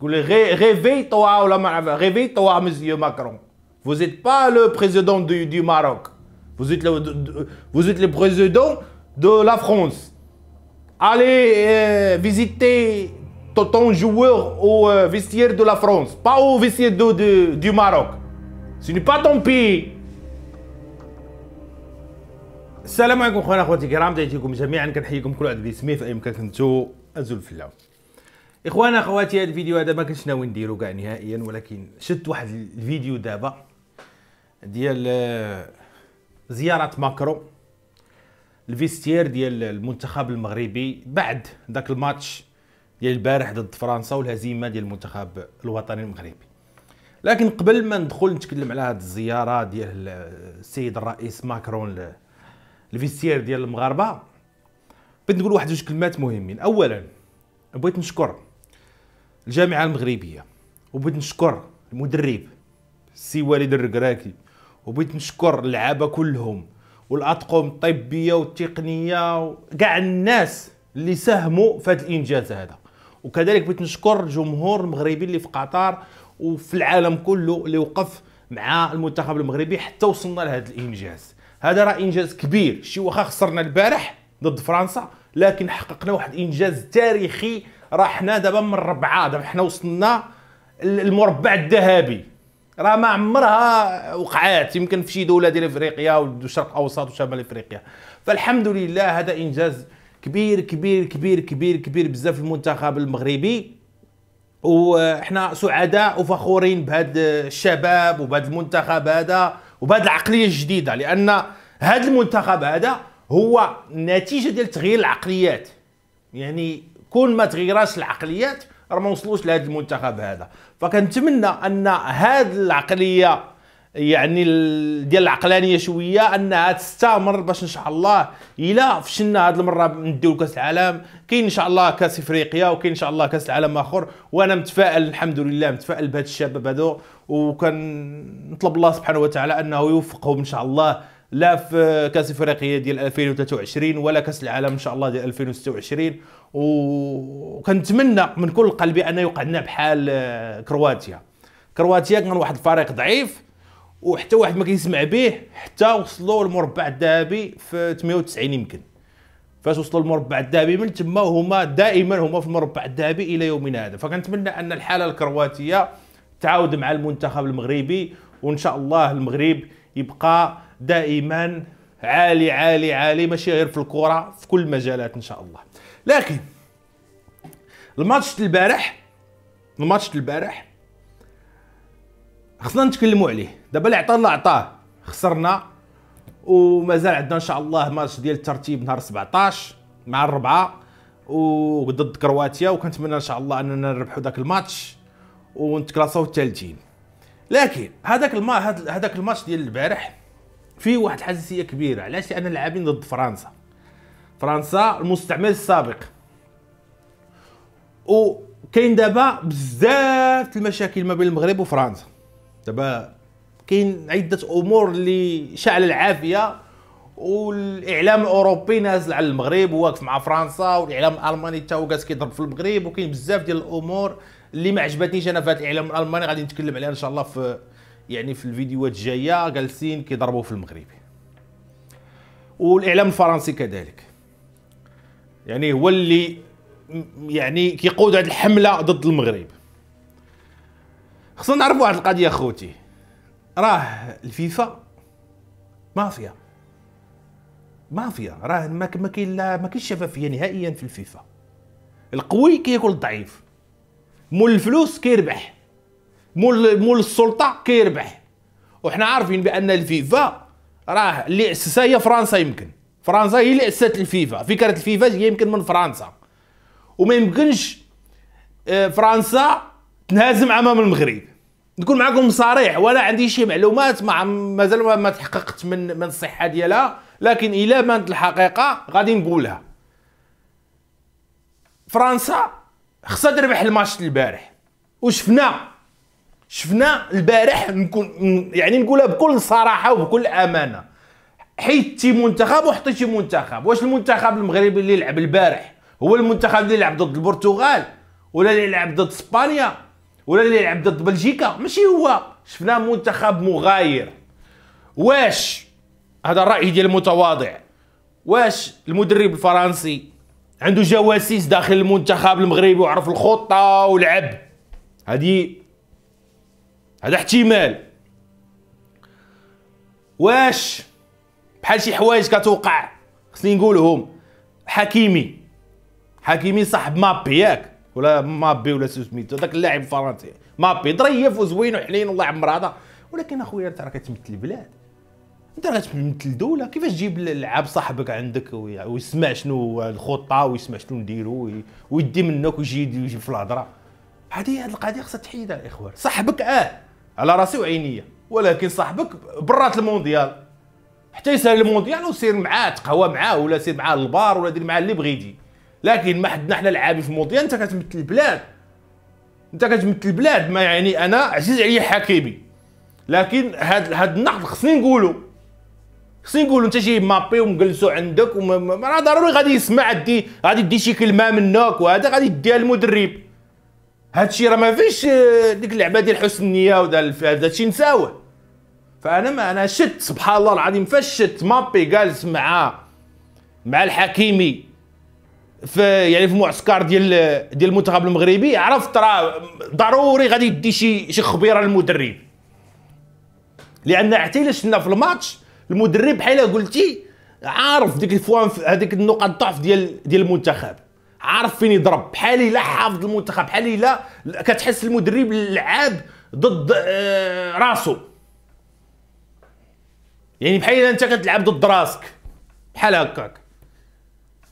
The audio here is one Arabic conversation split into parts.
Réveille-toi, réveille-toi, monsieur Macron. Vous n'êtes pas le président du, du Maroc. Vous êtes, le, vous êtes le président de la France. Allez euh, visiter ton joueur au euh, vestiaire de la France, pas au vestiaire de, du Maroc. Ce n'est pas ton pays. Salam عليكم خونا اخواتي الكرام تحياتكم جميعا كنحييكم كل واحد vous في اي مكان كنتو ازول في اخوانا اخواتي هذا الفيديو هذا ما كنتش ناوي نديرو كاع نهائيا ولكن شدت واحد الفيديو دابا ديال آه، زياره ماكرو الفيستير ديال المنتخب المغربي بعد ذاك الماتش ديال البارح ضد فرنسا والهزيمه ديال المنتخب الوطني المغربي لكن قبل ما ندخل نتكلم على هذه الزياره ديال آه، السيد الرئيس ماكرون الفيستير ديال المغاربه بغيت نقول واحد جوج كلمات مهمين اولا بغيت نشكر الجامعه المغربيه وبغيت نشكر المدرب سي والد الركراكي وبغيت نشكر اللعابه كلهم والاطقم الطبيه والتقنيه كاع الناس اللي ساهموا في هذا الانجاز هذا وكذلك بغيت نشكر الجمهور المغربي اللي في قطر وفي العالم كله اللي وقف مع المنتخب المغربي حتى وصلنا لهذا الانجاز هذا راه انجاز كبير شي واخا خسرنا البارح ضد فرنسا لكن حققنا واحد انجاز تاريخي راه حنا دابا من الربعه دابا حنا وصلنا المربع الذهبي راه ما عمرها وقعات يمكن في شي دوله ديال افريقيا والشرق الاوسط وشمال افريقيا فالحمد لله هذا انجاز كبير كبير كبير كبير كبير بزاف المنتخب المغربي وحنا سعداء وفخورين بهذا الشباب وبهذا المنتخب هذا وبهذه العقليه الجديده لان هذا المنتخب هذا هو نتيجه ديال تغيير العقليات يعني كون ما تغيراش العقليات راه ما وصلوش لهذا المنتخب هذا فكنتمنى ان هذه العقليه يعني ديال العقلانيه شويه انها تستمر باش ان شاء الله الى فشلنا هذه المره نديو كاس العالم كاين ان شاء الله كاس افريقيا وكاين ان شاء الله كاس العالم اخر وانا متفائل الحمد لله متفائل بهذا الشباب هذو وكنطلب الله سبحانه وتعالى انه يوفقهم ان شاء الله لا في كاس افريقيا ديال 2023 ولا كاس العالم ان شاء الله ديال 2026 وكنتمنى من كل قلبي ان يوقع لنا بحال آه، كرواتيا كرواتيا كان واحد الفريق ضعيف وحتى واحد ما كيسمع به حتى وصلوا للمربع الذهبي في 98 يمكن فاش وصلوا للمربع الذهبي من تما وهما دائما هما في المربع الذهبي الى يومنا هذا فكنتمنى ان الحاله الكرواتيه تعاود مع المنتخب المغربي وان شاء الله المغرب يبقى دائما عالي عالي عالي ماشي غير في الكره في كل المجالات ان شاء الله لكن الماتش البارح الماتش البارح خصنا نتكلموا عليه دابا اللي عطى الله عطاه خسرنا ومازال عندنا ان شاء الله ماتش ديال الترتيب نهار 17 مع الربعه وضد كرواتيا وكنتمنى ان شاء الله اننا نربحوا ذاك الماتش ونتكلاصاو الثالثين لكن هذاك الما هذاك الماتش ديال البارح فيه واحد الحساسيه كبيره علاش لان اللاعبين ضد فرنسا فرنسا المستعمر السابق وكاين دابا بزاف المشاكل ما بين المغرب وفرنسا دابا كاين عده امور اللي شاعله العافيه والاعلام الاوروبي نازل على المغرب وواقف مع فرنسا والاعلام الالماني حتى هو كيضرب في المغرب وكاين بزاف ديال الامور اللي ما عجبتنيش انا في هذا الاعلام الالماني غادي نتكلم عليها ان شاء الله في يعني في الفيديوهات الجايه جالسين كيضربوا في المغربي والاعلام الفرنسي كذلك يعني هو اللي يعني كيقود هذه الحمله ضد المغرب خصنا نعرفوا واحد القضيه اخوتي راه الفيفا مافيا مافيا راه ما كاين لا ما كاينش شفافيه نهائيا في الفيفا القوي كياكل الضعيف مول الفلوس كيربح مول مول السلطه كيربح وحنا عارفين بان الفيفا راه اللي اسسها هي فرنسا يمكن فرنسا هي اللي اسست الفيفا فكره الفيفا هي يمكن من فرنسا وما يمكنش آه، فرنسا تنهزم امام المغرب نكون معكم صريح ولا عندي شي معلومات ما مازال ما, ما تحققت من من الصحه ديالها لكن الى بانت الحقيقه غادي نقولها فرنسا خصها تربح الماتش البارح وشفنا شفنا البارح نكون يعني نقولها بكل صراحه وبكل امانه حيدتي منتخب وحطيتي منتخب واش المنتخب المغربي اللي لعب البارح هو المنتخب اللي لعب ضد البرتغال ولا اللي لعب ضد اسبانيا ولا اللي لعب ضد بلجيكا ماشي هو شفنا منتخب مغاير واش هذا الراي ديال المتواضع واش المدرب الفرنسي عنده جواسيس داخل المنتخب المغربي وعرف الخطه ولعب هذه هذا احتمال واش بحال شي حوايج كتوقع خصني نقولهم حكيمي حكيمي صاحب مابي ياك ولا مابي ولا سميتو داك اللاعب الفرنسي مابي ظريف وزوين وحنين والله يعمر هذا ولكن اخويا راه كتمثل البلاد انت غتمثل دوله كيفاش تجيب العاب صاحبك عندك ويسمع شنو الخطه ويسمع شنو نديرو ويدي منك ويجي يجي في الهضره هذه هذه القضيه خصها تحيدها الاخوان صاحبك اه على راسي وعينيا ولكن صاحبك برات المونديال حتى يسال المونديال وسير معاه تقهوى معاه ولا سير معاه للبار ولا دير معاه اللي بغيتي لكن ما حدنا حنا لعابين في المونديال انت كتمثل البلاد انت كتمثل البلاد ما يعني انا عزيز عليا حكيمي لكن هاد هاد النقد خصني نقولو خصني نقول انت جاي مابي ومجلسو عندك راه ضروري غادي يسمع دي غادي دي شي كلمه منك وهذا غادي يديها المدرب هادشي راه ما فيش آه، ديك اللعبه ديال حسن النيه هادشي نساوه فانا ما انا شت سبحان الله العظيم فاش شت مابي جالس مع مع الحكيمي في يعني في المعسكر ديال آه، ديال المنتخب المغربي عرفت راه ضروري غادي يدي شي شي خبيره للمدرب لان حتى الا شفنا في الماتش المدرب بحال قلتي عارف ديك الفوان هذيك النقط ضعف ديال ديال المنتخب عارف فين يضرب بحال الا حافظ المنتخب بحال الا كتحس المدرب لعاب ضد آه، راسو يعني بحال الا انت كتلعب ضد راسك بحال هكاك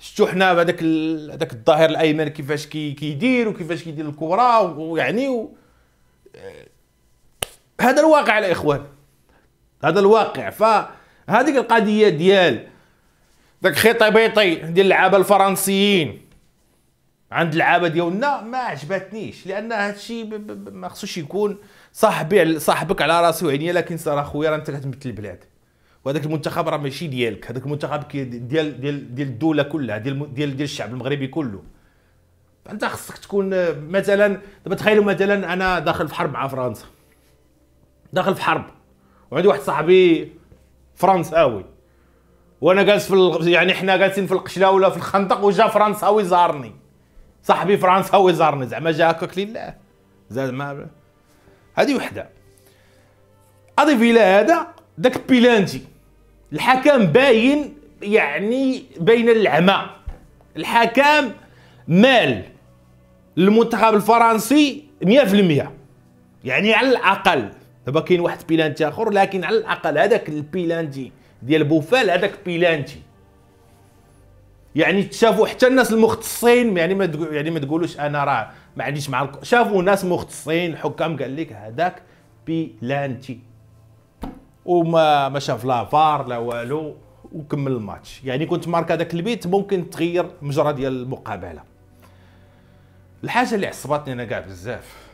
شفتوا حنا هذاك هذاك الظهير الايمن كيفاش كيدير وكيفاش كيدير الكره ويعني و... آه، هذا الواقع الاخوان هذا الواقع ف هذيك القضيه ديال داك خيطي بيطي ديال اللعابه الفرنسيين عند اللعابه ديالنا ما عجبتنيش لان هادشي ما خصوش يكون صاحبي صاحبك على راسي وعينيا لكن صرا خويا راه انت كتمثل البلاد وهذاك المنتخب راه ماشي ديالك هذاك المنتخب ديال ديال ديال الدوله كلها ديال ديال ديال الشعب المغربي كله انت خصك تكون مثلا دابا تخيلوا مثلا انا داخل في حرب مع فرنسا داخل في حرب وعندي واحد صاحبي فرنساوي وانا جالس في ال... يعني حنا جالسين في القشله ولا في الخندق وجا فرنساوي زارني صاحبي فرنساوي زارني زعما جا هكاك لله زعما هذه وحده اضيف الى هذا داك بيلانتي الحكم باين يعني بين العمى الحكم مال المنتخب الفرنسي 100% يعني على الاقل دابا كاين واحد بيلانتي اخر لكن على الاقل هذاك البيلانتي ديال بوفال هذاك بيلانتي يعني شافوا حتى الناس المختصين يعني ما يعني ما تقولوش انا راه ما عنديش مع شافوا ناس مختصين الحكام قال لك هذاك بيلانتي وما ما شاف لا فار لا والو وكمل الماتش يعني كنت مارك هذاك البيت ممكن تغير مجرى ديال المقابله الحاجه اللي عصبتني انا كاع بزاف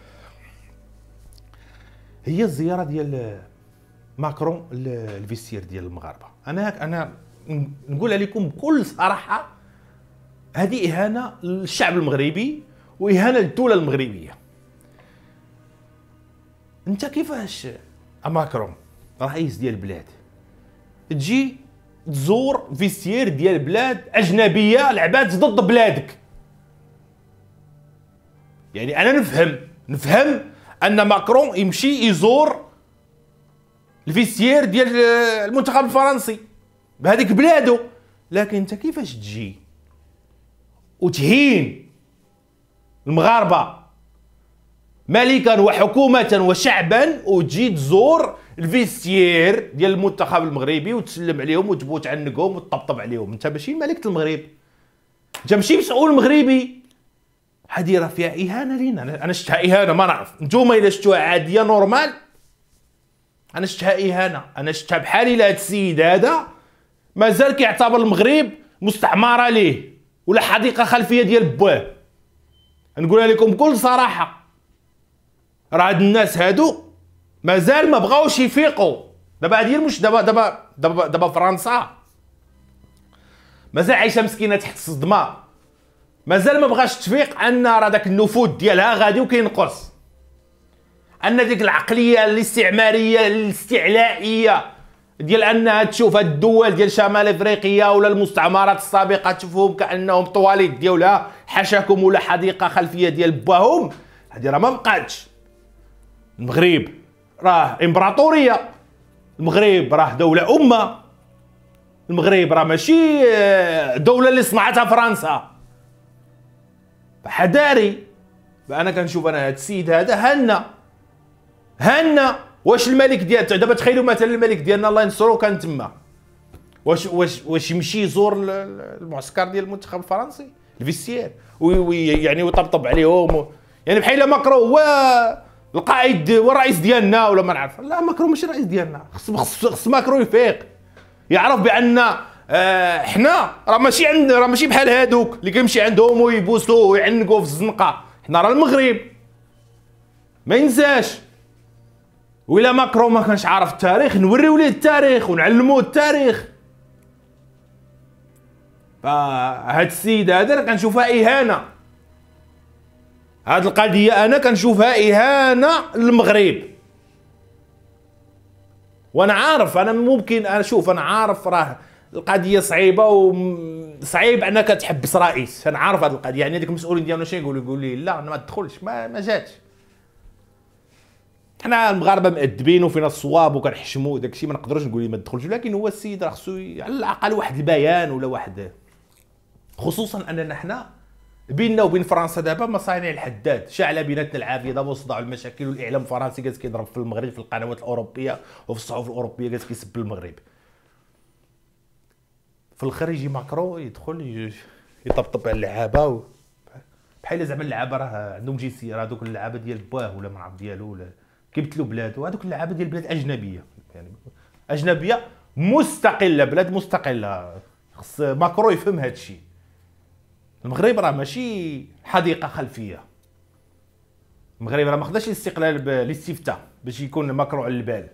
هي الزياره ديال ماكرون الفيسير ديال المغاربه انا انا نقولها لكم بكل صراحه هذه اهانه للشعب المغربي واهانه للدوله المغربيه انت كيفاش ماكرون رئيس ديال البلاد تجي تزور فيسير ديال بلاد اجنبيه لعبات ضد بلادك يعني انا نفهم نفهم ان ماكرون يمشي يزور الفيسيير ديال المنتخب الفرنسي بهذيك بلادو لكن انت كيفاش تجي وتهين المغاربه ملكا وحكومه وشعبا وتجي تزور الفيسيير ديال المنتخب المغربي وتسلم عليهم وتبوت عنقهم وتطبطب عليهم انت ماشي ملكه المغرب انت ماشي مسؤول مغربي هذه راه فيها اهانه لينا انا شفتها اهانه ما نعرف نتوما الا شفتوها عاديه نورمال انا شفتها اهانه انا شفتها بحالي لهذا السيد هذا مازال كيعتبر المغرب مستعمره ليه ولا حديقه خلفيه ديال بواه نقولها لكم بكل صراحه راه هاد الناس هادو مازال ما بغاوش يفيقوا دابا هادي مش دابا دابا دابا دابا فرنسا مازال عايشه مسكينه تحت الصدمه مازال ما بغاش تفيق ان راه داك النفوذ ديالها غادي وكينقص ان ديك العقليه الاستعماريه الاستعلائيه ديال انها تشوف هاد الدول ديال شمال افريقيا ولا المستعمرات السابقه تشوفهم كانهم طواليت ديالها حشاكم ولا حديقه خلفيه ديال باهم هادي راه ما بقاتش المغرب راه امبراطوريه المغرب راه دوله امه المغرب راه ماشي آه، دوله اللي صنعتها فرنسا فحداري فانا كنشوف انا هذا السيد هذا هنا هنا واش الملك ديال دابا تخيلوا مثلا الملك ديالنا الله ينصرو كان تما واش واش واش يمشي يزور المعسكر ديال المنتخب الفرنسي الفيستير ويعني ويطبطب عليهم يعني بحال ماكرو هو القائد هو الرئيس ديالنا ولا ما نعرف لا ماكرو ماشي الرئيس ديالنا خص خص ماكرو يفيق يعرف بان آه حنا راه ماشي عند راه ماشي بحال هادوك اللي كيمشي عندهم ويبوسو ويعنقو في الزنقه حنا راه المغرب ما ينساش وإلا ماكرو ما كانش عارف التاريخ نوريو ليه التاريخ ونعلموه التاريخ فهاد السيد هذا راه كنشوفها اهانه هاد القضيه انا كنشوفها اهانه للمغرب وانا عارف انا ممكن انا شوف انا عارف راه القضيه صعيبه وصعيب انك تحبس رئيس انا عارف هذه القضيه يعني هذوك المسؤولين ديالنا شنو يقولوا يقول لي لا انا ما تدخلش ما, ما جاتش حنا المغاربه مأدبين وفينا الصواب وكنحشموا داك الشيء ما نقدروش نقول ما تدخلش ولكن هو السيد راه خصو على الاقل واحد البيان ولا واحد خصوصا اننا حنا بيننا وبين فرنسا دابا مصانع الحداد شاعله بيناتنا العافيه دابا وصدعوا المشاكل والاعلام الفرنسي كيضرب في المغرب في القنوات الاوروبيه وفي الصحف الاوروبيه كيسب المغرب في الخارج ماكرو يدخل يطبطب على اللعابه بحال زعما اللعابه راه عندهم جنسيه راه دوك اللعابه ديال باه ولا ما عرف ديالو ولا كيمثلوا بلاد وهذوك اللعابه ديال بلاد اجنبيه يعني اجنبيه مستقله بلاد مستقله خص ماكرو يفهم هذا الشيء المغرب راه ماشي حديقه خلفيه المغرب راه ما خداش الاستقلال بالاستفتاء باش يكون ماكرو على البال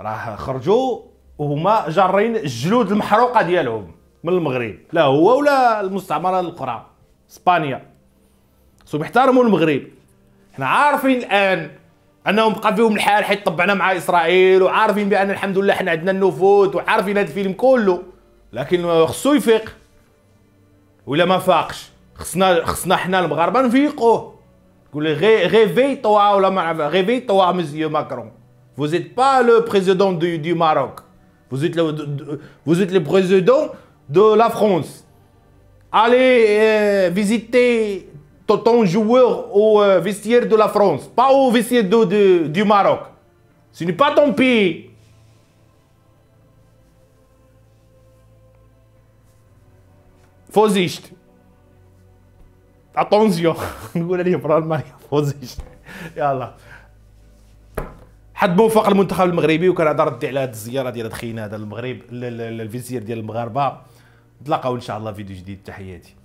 راه خرجوا وهما جارين الجلود المحروقه ديالهم من المغرب لا هو ولا المستعمره الاخرى اسبانيا خصهم يحترموا المغرب حنا عارفين الان انهم بقى فيهم الحال حيت طبعنا مع اسرائيل وعارفين بان الحمد لله حنا عندنا النفوذ وعارفين هذا الفيلم كله لكن خصو يفيق ولا ما فاقش خصنا خصنا حنا المغاربه نفيقوه تقول غي ريفي توا ولا ما ريفي توا مزيو ماكرون فوزيت با لو بريزيدون دو دي ماروك Vous êtes, le, président de la France. Allez euh, visiter ton joueur au euh, vestiaire de la France, pas au vestiaire du Maroc. Ce n'est pas ton pays. Vorsicht. Attention. Nous allons Yallah. حد ما المنتخب المغربي هذا ردي على هذه الزياره ديال هاد هذا المغرب الفيزير ديال المغاربه نتلاقاو ان شاء الله فيديو جديد تحياتي